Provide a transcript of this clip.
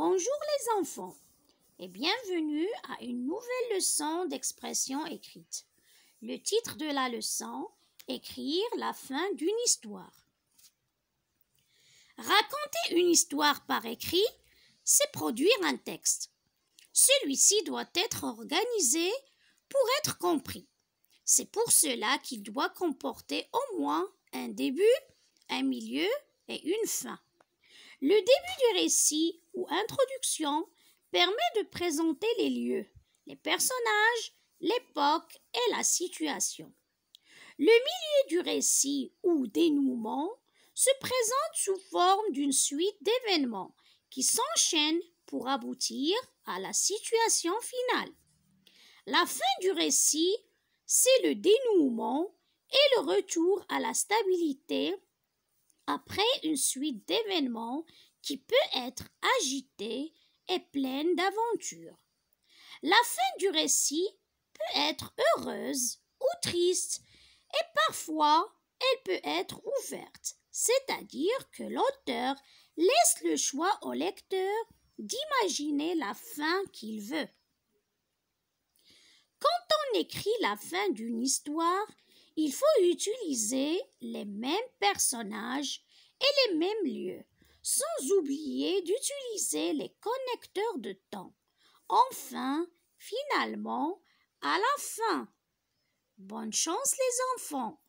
Bonjour les enfants et bienvenue à une nouvelle leçon d'expression écrite. Le titre de la leçon Écrire la fin d'une histoire. Raconter une histoire par écrit, c'est produire un texte. Celui-ci doit être organisé pour être compris. C'est pour cela qu'il doit comporter au moins un début, un milieu et une fin. Le début du récit, ou introduction, permet de présenter les lieux, les personnages, l'époque et la situation. Le milieu du récit, ou dénouement, se présente sous forme d'une suite d'événements qui s'enchaînent pour aboutir à la situation finale. La fin du récit, c'est le dénouement et le retour à la stabilité après une suite d'événements qui peut être agitée et pleine d'aventures. La fin du récit peut être heureuse ou triste, et parfois elle peut être ouverte, c'est-à-dire que l'auteur laisse le choix au lecteur d'imaginer la fin qu'il veut. Quand on écrit la fin d'une histoire, il faut utiliser les mêmes personnages et les mêmes lieux, sans oublier d'utiliser les connecteurs de temps. Enfin, finalement, à la fin. Bonne chance les enfants